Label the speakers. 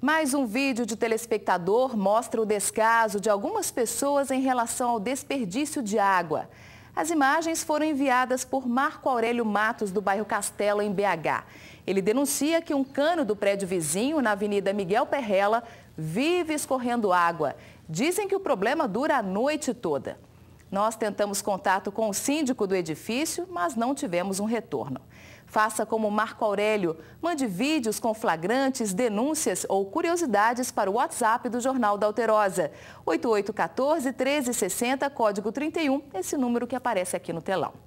Speaker 1: Mais um vídeo de telespectador mostra o descaso de algumas pessoas em relação ao desperdício de água. As imagens foram enviadas por Marco Aurélio Matos, do bairro Castelo, em BH. Ele denuncia que um cano do prédio vizinho, na Avenida Miguel Perrela, vive escorrendo água. Dizem que o problema dura a noite toda. Nós tentamos contato com o síndico do edifício, mas não tivemos um retorno. Faça como Marco Aurélio, mande vídeos com flagrantes, denúncias ou curiosidades para o WhatsApp do Jornal da Alterosa. 8814 1360, código 31, esse número que aparece aqui no telão.